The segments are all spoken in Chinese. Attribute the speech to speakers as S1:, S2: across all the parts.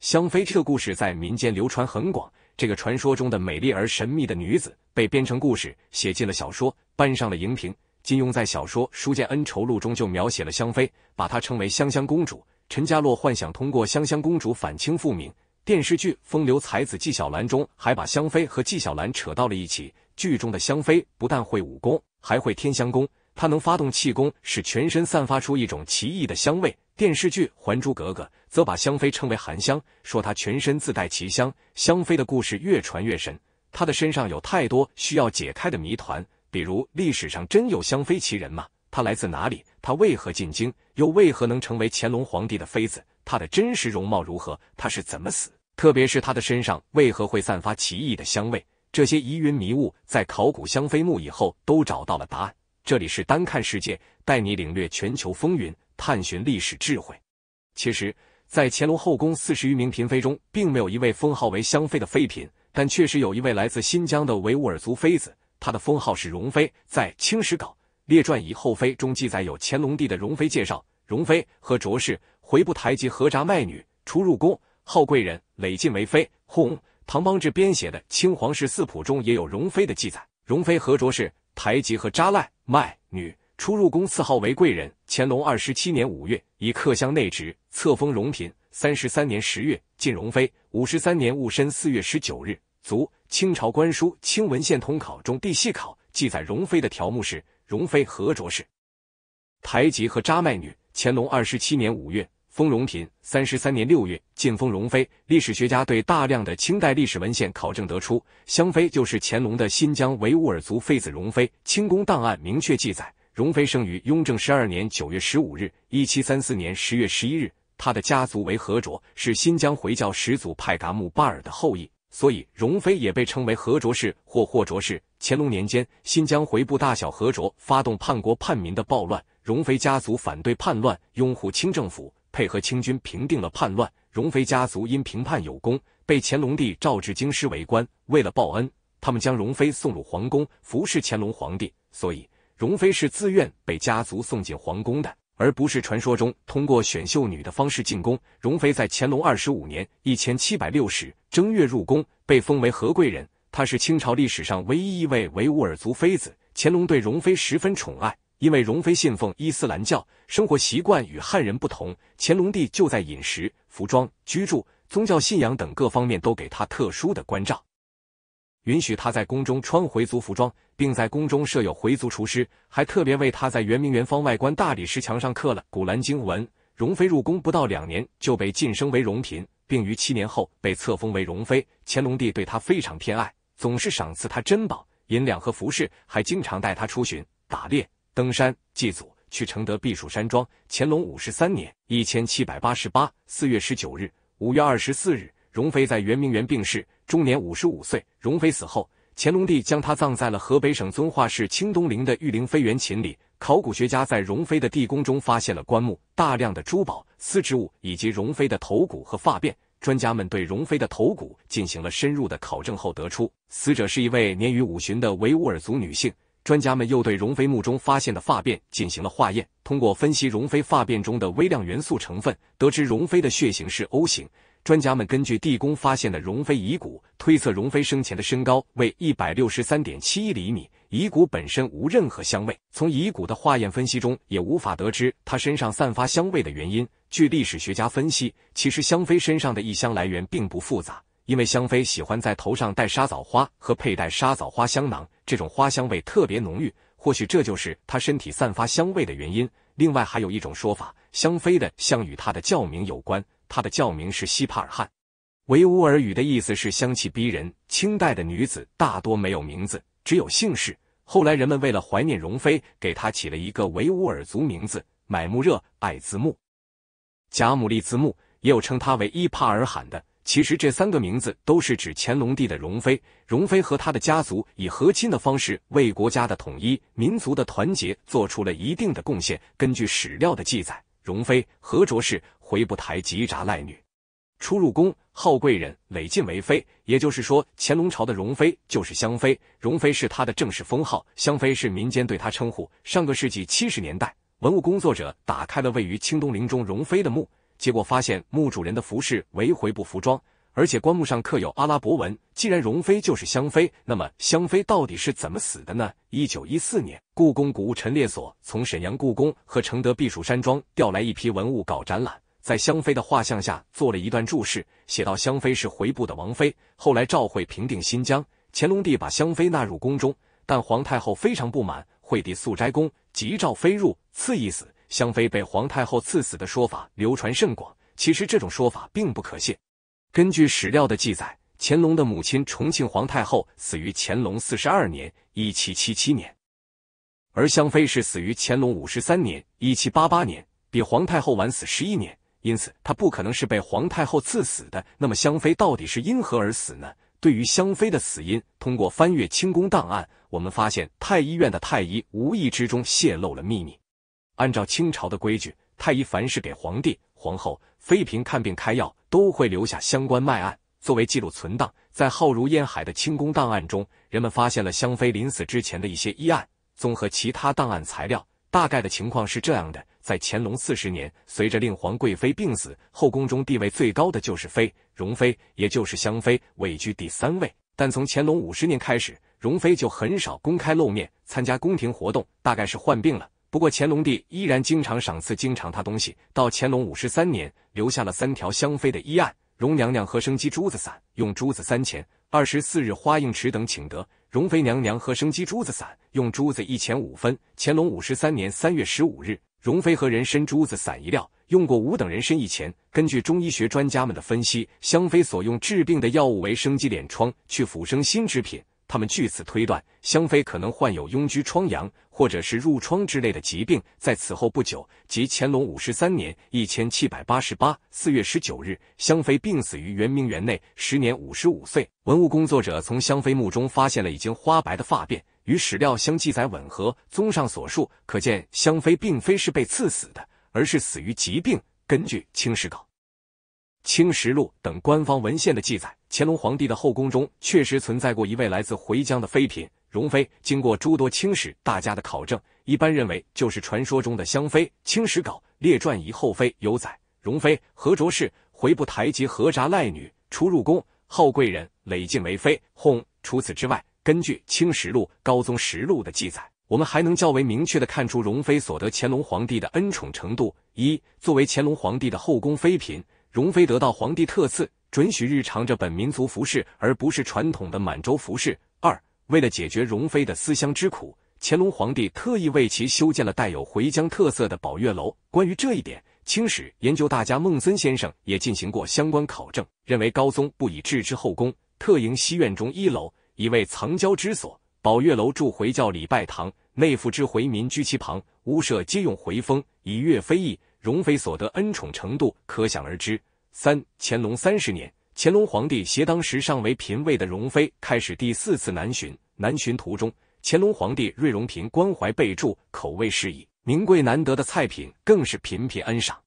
S1: 香妃这个故事在民间流传很广，这个传说中的美丽而神秘的女子被编成故事，写进了小说，搬上了荧屏。金庸在小说《书剑恩仇录》中就描写了香妃，把她称为香香公主。陈家洛幻想通过香香公主反清复明。电视剧《风流才子纪晓岚》中还把香妃和纪晓岚扯到了一起。剧中的香妃不但会武功，还会天香功，她能发动气功，使全身散发出一种奇异的香味。电视剧《还珠格格》则把香妃称为“含香”，说她全身自带奇香。香妃的故事越传越神，她的身上有太多需要解开的谜团，比如历史上真有香妃其人吗？她来自哪里？她为何进京？又为何能成为乾隆皇帝的妃子？她的真实容貌如何？她是怎么死？特别是她的身上为何会散发奇异的香味？这些疑云迷雾，在考古香妃墓以后都找到了答案。这里是单看世界，带你领略全球风云。探寻历史智慧，其实，在乾隆后宫四十余名嫔妃中，并没有一位封号为香妃的妃嫔，但确实有一位来自新疆的维吾尔族妃子，她的封号是容妃。在《清史稿列传以后妃》中记载有乾隆帝的容妃介绍：容妃和卓氏回部台吉和扎卖女，初入宫，号贵人，累进为妃。《弘唐邦志编写的《清皇室四谱》中也有容妃的记载：容妃和卓氏台吉和扎赖麦女。初入宫，赐号为贵人。乾隆二十七年五月，以客乡内职，册封荣嫔。三十三年十月，晋荣妃。五十三年戊申四月十九日卒。清朝官书《清文献通考》中《地系考》记载荣妃的条目是：荣妃何卓氏，台吉和扎麦女。乾隆二十七年五月，封荣嫔。三十三年六月，晋封荣妃。历史学家对大量的清代历史文献考证得出，香妃就是乾隆的新疆维吾尔族妃子荣妃。清宫档案明确记载。容妃生于雍正十二年九月十五日，一七三四年十月十一日。他的家族为和卓，是新疆回教始祖派噶木巴尔的后裔，所以容妃也被称为和卓氏或霍卓氏。乾隆年间，新疆回部大小和卓发动叛国叛民的暴乱，容妃家族反对叛乱，拥护清政府，配合清军平定了叛乱。容妃家族因平叛有功，被乾隆帝召至京师为官。为了报恩，他们将容妃送入皇宫，服侍乾隆皇帝，所以。容妃是自愿被家族送进皇宫的，而不是传说中通过选秀女的方式进宫。容妃在乾隆二十五年（一千七百六十）正月入宫，被封为和贵人。她是清朝历史上唯一一位维吾尔族妃子。乾隆对容妃十分宠爱，因为容妃信奉伊斯兰教，生活习惯与汉人不同。乾隆帝就在饮食、服装、居住、宗教信仰等各方面都给她特殊的关照。允许他在宫中穿回族服装，并在宫中设有回族厨师，还特别为他在圆明园方外观大理石墙上刻了古兰经文。容妃入宫不到两年就被晋升为容嫔，并于七年后被册封为容妃。乾隆帝对她非常偏爱，总是赏赐她珍宝、银两和服饰，还经常带她出巡、打猎、登山、祭祖，去承德避暑山庄。乾隆五十三年（一千七百八十八），四月十九日，五月二十四日。容妃在圆明园病逝，终年五十五岁。容妃死后，乾隆帝将她葬在了河北省遵化市清东陵的玉陵妃园寝里。考古学家在容妃的地宫中发现了棺木、大量的珠宝、丝织物以及容妃的头骨和发辫。专家们对容妃的头骨进行了深入的考证后，得出死者是一位年逾五旬的维吾尔族女性。专家们又对容妃墓中发现的发辫进行了化验，通过分析容妃发辫中的微量元素成分，得知容妃的血型是 O 型。专家们根据地宫发现的容妃遗骨，推测容妃生前的身高为一百六十三点七一厘米。遗骨本身无任何香味，从遗骨的化验分析中也无法得知她身上散发香味的原因。据历史学家分析，其实香妃身上的异香来源并不复杂，因为香妃喜欢在头上戴沙枣花和佩戴沙枣花香囊，这种花香味特别浓郁，或许这就是她身体散发香味的原因。另外，还有一种说法，香妃的香与她的教名有关。她的教名是西帕尔汗，维吾尔语的意思是香气逼人。清代的女子大多没有名字，只有姓氏。后来人们为了怀念容妃，给她起了一个维吾尔族名字买木热爱兹木、贾母利兹木，也有称她为伊帕尔罕的。其实这三个名字都是指乾隆帝的容妃。容妃和她的家族以和亲的方式为国家的统一、民族的团结做出了一定的贡献。根据史料的记载，容妃何卓氏。回不台吉札赖女，初入宫号贵人，累进为妃。也就是说，乾隆朝的容妃就是香妃，容妃是她的正式封号，香妃是民间对她称呼。上个世纪七十年代，文物工作者打开了位于清东陵中容妃的墓，结果发现墓主人的服饰为回部服装，而且棺木上刻有阿拉伯文。既然容妃就是香妃，那么香妃到底是怎么死的呢？一九一四年，故宫古物陈列所从沈阳故宫和承德避暑山庄调来一批文物搞展览。在香妃的画像下做了一段注释，写到香妃是回部的王妃。后来，赵惠平定新疆，乾隆帝把香妃纳入宫中，但皇太后非常不满。惠帝素斋宫，急召妃入，赐一死。香妃被皇太后赐死的说法流传甚广，其实这种说法并不可信。根据史料的记载，乾隆的母亲重庆皇太后死于乾隆四十二年（一七七七年），而香妃是死于乾隆五十三年（一七八八年），比皇太后晚死十一年。因此，他不可能是被皇太后赐死的。那么，香妃到底是因何而死呢？对于香妃的死因，通过翻阅清宫档案，我们发现太医院的太医无意之中泄露了秘密。按照清朝的规矩，太医凡是给皇帝、皇后、妃嫔看病开药，都会留下相关脉案作为记录存档。在浩如烟海的清宫档案中，人们发现了香妃临死之前的一些医案。综合其他档案材料。大概的情况是这样的，在乾隆四十年，随着令皇贵妃病死，后宫中地位最高的就是妃，容妃也就是香妃，位居第三位。但从乾隆五十年开始，容妃就很少公开露面，参加宫廷活动，大概是患病了。不过乾隆帝依然经常赏赐、经常他东西。到乾隆五十三年，留下了三条香妃的医案：容娘娘和生机珠子散，用珠子三钱；二十四日花应池等请得。容妃娘娘喝生肌珠子散，用珠子一钱五分。乾隆五十三年三月十五日，容妃和人参珠子散一料，用过五等人参一钱。根据中医学专家们的分析，香妃所用治病的药物为生肌敛疮去腐生新之品。他们据此推断，香妃可能患有痈疽疮疡，或者是褥疮之类的疾病。在此后不久，即乾隆五十三年（一千七百八十八）四月十九日，香妃病死于圆明园内，时年五十五岁。文物工作者从香妃墓中发现了已经花白的发辫，与史料相记载吻合。综上所述，可见香妃并非是被赐死的，而是死于疾病。根据《清史稿》。《清石录》等官方文献的记载，乾隆皇帝的后宫中确实存在过一位来自回疆的妃嫔，容妃。经过诸多《清史》大家的考证，一般认为就是传说中的香妃。《清史稿列传遗后妃》有载：容妃何卓氏，回部台及何札赖女，初入宫，号贵人，累进为妃。哄。除此之外，根据《清史录》《高宗实录》的记载，我们还能较为明确的看出容妃所得乾隆皇帝的恩宠程度。一，作为乾隆皇帝的后宫妃嫔。容妃得到皇帝特赐，准许日常着本民族服饰，而不是传统的满洲服饰。二，为了解决容妃的思乡之苦，乾隆皇帝特意为其修建了带有回疆特色的宝月楼。关于这一点，清史研究大家孟森先生也进行过相关考证，认为高宗不以置之后宫，特营西院中一楼，以为藏娇之所。宝月楼住回教礼拜堂，内附之回民居其旁，屋舍皆用回风，以月非议。容妃所得恩宠程度可想而知。三，乾隆三十年，乾隆皇帝携当时尚为嫔位的容妃开始第四次南巡。南巡途中，乾隆皇帝瑞容嫔关怀备注，口味适宜，名贵难得的菜品更是频频恩赏。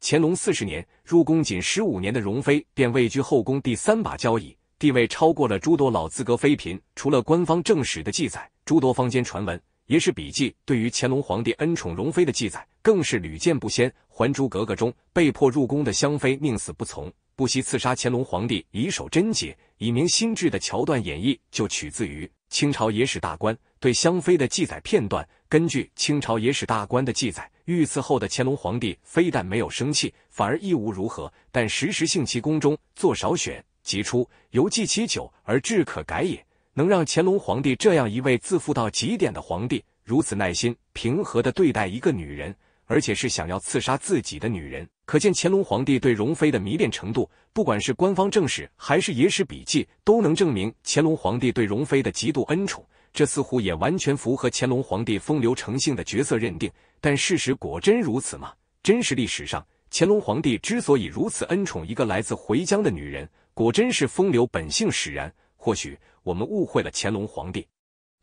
S1: 乾隆四十年，入宫仅十五年的容妃便位居后宫第三把交椅，地位超过了诸多老资格妃嫔。除了官方正史的记载，诸多坊间传闻。野史笔记对于乾隆皇帝恩宠容妃的记载更是屡见不鲜，《还珠格格》中被迫入宫的香妃宁死不从，不惜刺杀乾隆皇帝以守贞洁，以明心志的桥段演绎就取自于《清朝野史大观》对香妃的记载片段。根据《清朝野史大观》的记载，遇刺后的乾隆皇帝非但没有生气，反而一无如何，但时时性其宫中作少选即出，犹记其久而志可改也。能让乾隆皇帝这样一位自负到极点的皇帝如此耐心、平和的对待一个女人，而且是想要刺杀自己的女人，可见乾隆皇帝对容妃的迷恋程度。不管是官方正史还是野史笔记，都能证明乾隆皇帝对容妃的极度恩宠。这似乎也完全符合乾隆皇帝风流成性的角色认定。但事实果真如此吗？真是历史上乾隆皇帝之所以如此恩宠一个来自回疆的女人，果真是风流本性使然？或许。我们误会了乾隆皇帝。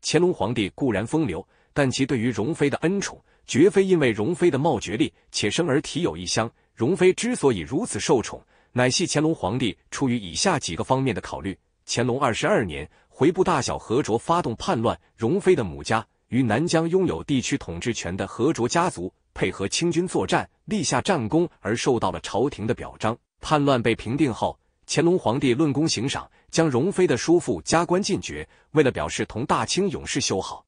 S1: 乾隆皇帝固然风流，但其对于容妃的恩宠，绝非因为容妃的貌绝丽，且生而体有异香。容妃之所以如此受宠，乃系乾隆皇帝出于以下几个方面的考虑：乾隆二十二年，回部大小和卓发动叛乱，容妃的母家与南疆拥有地区统治权的和卓家族配合清军作战，立下战功而受到了朝廷的表彰。叛乱被平定后。乾隆皇帝论功行赏，将荣妃的叔父加官进爵。为了表示同大清永世修好、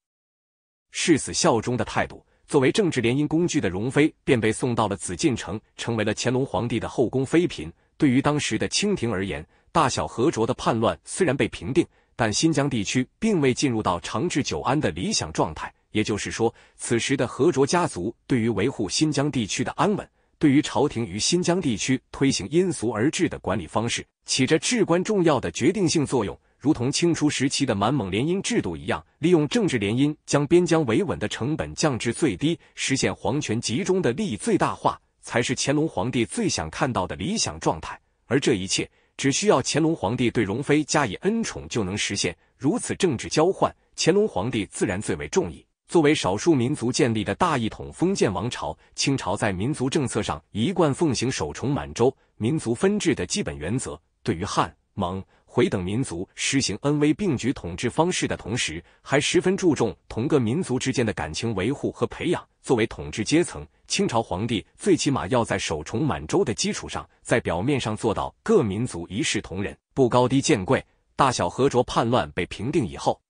S1: 誓死效忠的态度，作为政治联姻工具的荣妃便被送到了紫禁城，成为了乾隆皇帝的后宫妃嫔。对于当时的清廷而言，大小和卓的叛乱虽然被平定，但新疆地区并未进入到长治久安的理想状态。也就是说，此时的和卓家族对于维护新疆地区的安稳。对于朝廷于新疆地区推行因俗而治的管理方式，起着至关重要的决定性作用，如同清初时期的满蒙联姻制度一样，利用政治联姻将边疆维稳的成本降至最低，实现皇权集中的利益最大化，才是乾隆皇帝最想看到的理想状态。而这一切，只需要乾隆皇帝对容妃加以恩宠就能实现。如此政治交换，乾隆皇帝自然最为中意。作为少数民族建立的大一统封建王朝，清朝在民族政策上一贯奉行“首崇满洲，民族分治”的基本原则。对于汉、蒙、回等民族，实行恩威并举统治方式的同时，还十分注重同个民族之间的感情维护和培养。作为统治阶层，清朝皇帝最起码要在“首重满洲”的基础上，在表面上做到各民族一视同仁，不高低贱贵。大小和卓叛乱被平定以后，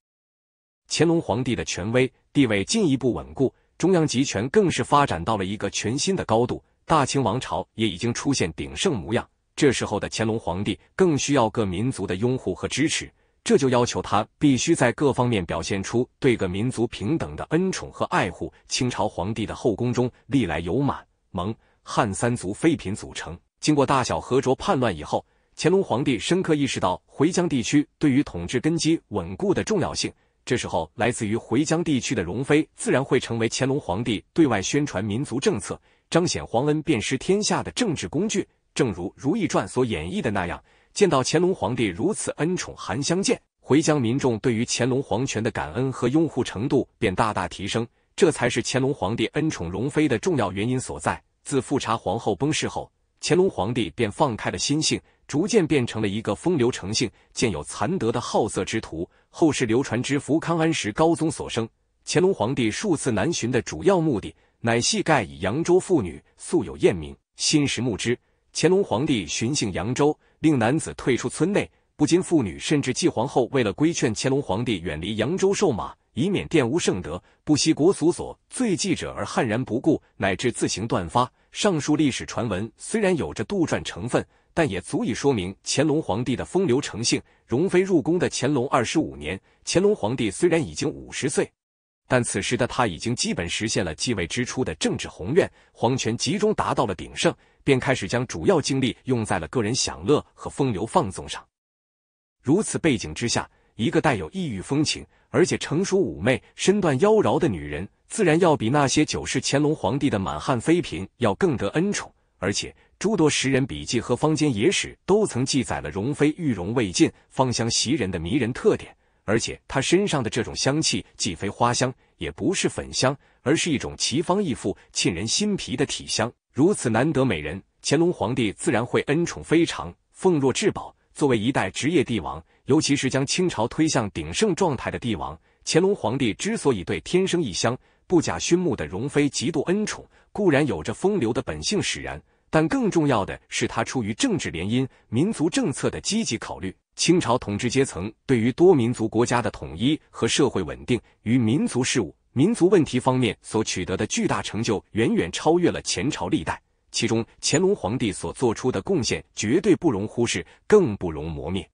S1: 乾隆皇帝的权威。地位进一步稳固，中央集权更是发展到了一个全新的高度。大清王朝也已经出现鼎盛模样。这时候的乾隆皇帝更需要各民族的拥护和支持，这就要求他必须在各方面表现出对各民族平等的恩宠和爱护。清朝皇帝的后宫中历来有满、蒙、汉三族妃嫔组成。经过大小和卓叛乱以后，乾隆皇帝深刻意识到回疆地区对于统治根基稳固的重要性。这时候，来自于回疆地区的容妃，自然会成为乾隆皇帝对外宣传民族政策、彰显皇恩、遍施天下的政治工具。正如《如懿传》所演绎的那样，见到乾隆皇帝如此恩宠韩相见，回疆民众对于乾隆皇权的感恩和拥护程度便大大提升。这才是乾隆皇帝恩宠容妃的重要原因所在。自富察皇后崩逝后，乾隆皇帝便放开了心性。逐渐变成了一个风流成性、见有残德的好色之徒。后世流传之福康安时高宗所生。乾隆皇帝数次南巡的主要目的，乃系盖以扬州妇女素有艳名，心实慕之。乾隆皇帝寻幸扬州，令男子退出村内，不禁妇女，甚至继皇后为了规劝乾隆皇帝远离扬州瘦马，以免玷污圣德，不惜国俗所最忌者而悍然不顾，乃至自行断发。上述历史传闻虽然有着杜撰成分，但也足以说明乾隆皇帝的风流成性。容妃入宫的乾隆二十五年，乾隆皇帝虽然已经五十岁，但此时的他已经基本实现了继位之初的政治宏愿，皇权集中达到了鼎盛，便开始将主要精力用在了个人享乐和风流放纵上。如此背景之下，一个带有异域风情，而且成熟妩媚、身段妖娆的女人。自然要比那些九世乾隆皇帝的满汉妃嫔要更得恩宠，而且诸多时人笔记和坊间野史都曾记载了容妃玉容未尽，芳香袭人的迷人特点。而且她身上的这种香气，既非花香，也不是粉香，而是一种奇芳异馥、沁人心脾的体香。如此难得美人，乾隆皇帝自然会恩宠非常，奉若至宝。作为一代职业帝王，尤其是将清朝推向鼎盛状态的帝王，乾隆皇帝之所以对天生异香。不假勋木的容妃极度恩宠，固然有着风流的本性使然，但更重要的是她出于政治联姻、民族政策的积极考虑。清朝统治阶层对于多民族国家的统一和社会稳定与民族事务、民族问题方面所取得的巨大成就，远远超越了前朝历代。其中，乾隆皇帝所做出的贡献绝对不容忽视，更不容磨灭。